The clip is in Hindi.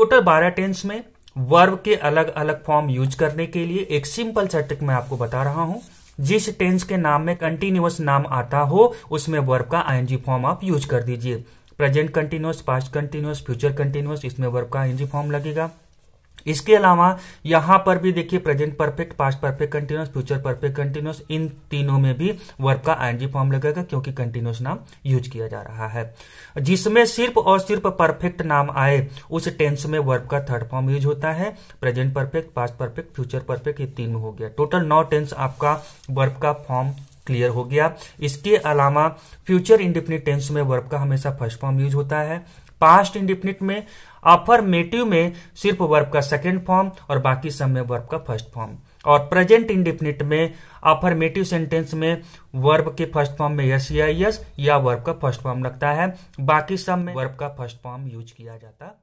टोटल बारह टेंस में वर्ब के अलग अलग फॉर्म यूज करने के लिए एक सिंपल सा ट्रिक मैं आपको बता रहा हूं जिस टेंस के नाम में कंटिन्यूअस नाम आता हो उसमें वर्ब का आईएनजी फॉर्म आप यूज कर दीजिए present continuous past continuous future continuous इसमें वर्ब का आईएनजी फॉर्म लगेगा इसके अलावा यहां पर भी देखिए present perfect past perfect continuous future perfect continuous इन तीनों में भी वर्ब का आईएनजी फॉर्म लगेगा क्योंकि कंटिन्यूस नाम यूज किया जा रहा है जिसमें सिर्फ और सिर्फ परफेक्ट नाम आए उस टेंस में वर्ब का थर्ड फॉर्म यूज होता है present perfect past perfect future perfect ये तीन में हो गया टोटल नौ टेंस आपका वर्ब का फॉर्म क्लियर हो गया इसके अलावा फ्यूचर इंडिफिनिट टेंस में वर्ब का हमेशा फर्स्ट फॉर्म यूज होता है पास्ट इंडिफिनिट में अफर्मेटिव में सिर्फ वर्ब का सेकेंड फॉर्म और बाकी सब में वर्ब का फर्स्ट फॉर्म और प्रेजेंट इंडिफिनिट में अफर्मेटिव सेंटेंस में वर्ब के फर्स्ट फॉर्म में यस या यस या वर्ब का फर्स्ट फॉर्म लगता है बाकी सब में वर्ब का फर्स्ट फॉर्म यूज किया जाता